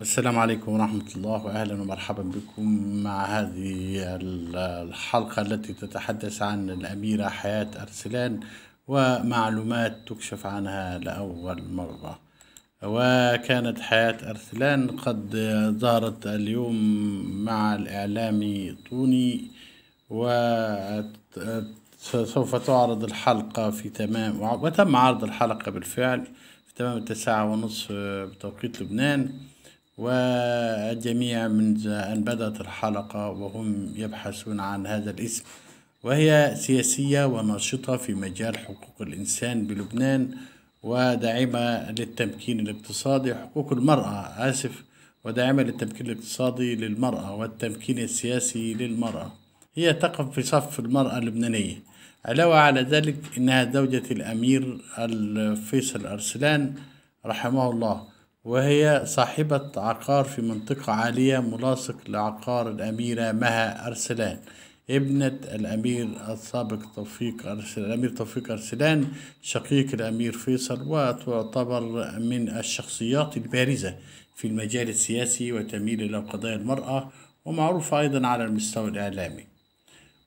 السلام عليكم ورحمة الله وأهلا ومرحبا بكم مع هذه الحلقة التي تتحدث عن الأميرة حياة أرسلان ومعلومات تكشف عنها لأول مرة وكانت حياة أرسلان قد ظهرت اليوم مع الإعلامي طوني وسوف تعرض الحلقة في تمام وتم عرض الحلقة بالفعل في تمام التسعة ونصف بتوقيت لبنان والجميع منذ أن بدأت الحلقة وهم يبحثون عن هذا الاسم وهي سياسية وناشطة في مجال حقوق الإنسان بلبنان وداعمة للتمكين الاقتصادي حقوق المرأة آسف وداعمة للتمكين الاقتصادي للمرأة والتمكين السياسي للمرأة هي تقف في صف المرأة اللبنانية علاوة على ذلك إنها زوجة الأمير الفيصل أرسلان رحمه الله وهي صاحبة عقار في منطقة عالية ملاصق لعقار الأميرة مها أرسلان ابنة الأمير السابق توفيق أرسلان الأمير توفيق أرسلان شقيق الأمير فيصل وتعتبر من الشخصيات البارزة في المجال السياسي وتميل إلى قضايا المرأة ومعروفة أيضا على المستوى الإعلامي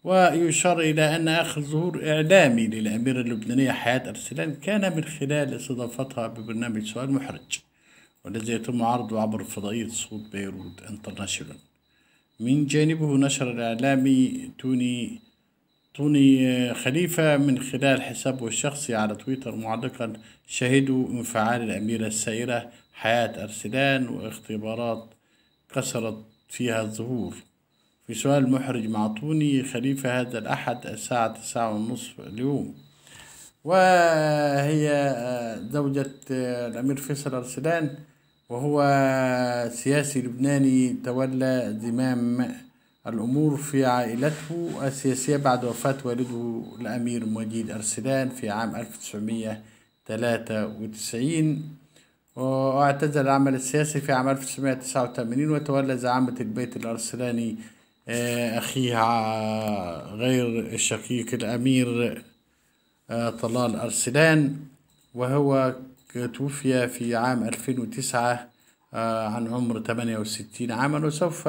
ويشار إلى أن آخر ظهور إعلامي للأميرة اللبنانية حياة أرسلان كان من خلال استضافتها ببرنامج سؤال محرج والذي يتم عرضه عبر فضائية صوت بيروت انترناشونال من جانبه نشر الإعلامي توني توني خليفة من خلال حسابه الشخصي على تويتر معلقا شهدوا انفعال الأميرة السائرة حياة أرسلان واختبارات كسرت فيها الظهور في سؤال محرج مع توني خليفة هذا الأحد الساعة تسعة ونصف اليوم وهي زوجة الأمير فيصل أرسلان وهو سياسي لبناني تولى زمام الأمور في عائلته السياسية بعد وفاة والده الأمير مجيد أرسلان في عام 1993 واعتزل العمل السياسي في عام 1989 وتولى زعامة البيت الأرسلاني آه، أخيه غير الشقيق الأمير آه، طلال أرسلان وهو توفي في عام 2009 آه، عن عمر 68 عاما وسوف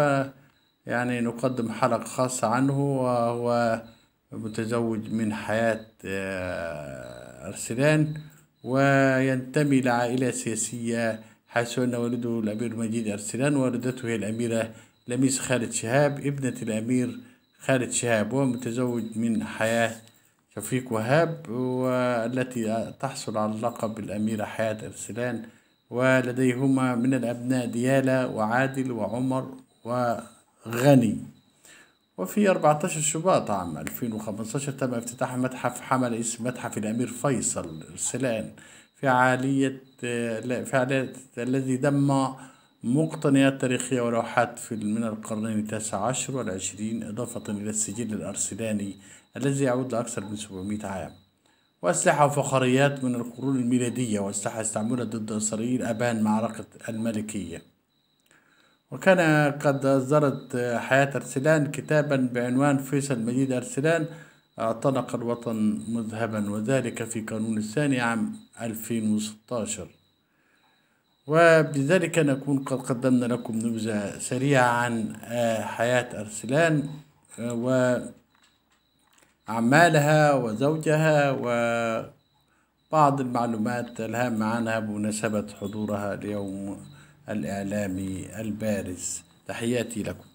يعني نقدم حلقة خاصة عنه وهو متزوج من حياة آه، أرسلان وينتمي لعائلة سياسية حيث أن والده الأمير مجيد أرسلان والدته هي الأميرة لميس خالد شهاب ابنة الأمير خالد شهاب ومتزوج من حياة شفيق وهاب والتي تحصل على اللقب الأميرة حياة أرسلان ولديهما من الأبناء ديالة وعادل وعمر وغني وفي 14 شباط عام 2015 تم افتتاح متحف حمل اسم متحف الأمير فيصل أرسلان فعالية فعالية الذي دم مقتنيات تاريخية ولوحات في من القرنين التاسع عشر والعشرين إضافة إلى السجل الأرسلاني الذي يعود لأكثر من 700 عام وأسلحة وفخاريات من القرون الميلادية وأسلحة استعملت ضد إسرائيل أبان معركة الملكية وكان قد أصدرت حياة أرسلان كتابا بعنوان فيصل مجيد أرسلان اعتنق الوطن مذهبا وذلك في كانون الثاني عام 2016 وبذلك نكون قد قدمنا لكم نبذة سريعة عن آه، حياة أرسلان آه، وأعمالها وزوجها وبعض المعلومات الهامة عنها بمناسبة حضورها اليوم الإعلامي البارز تحياتي لكم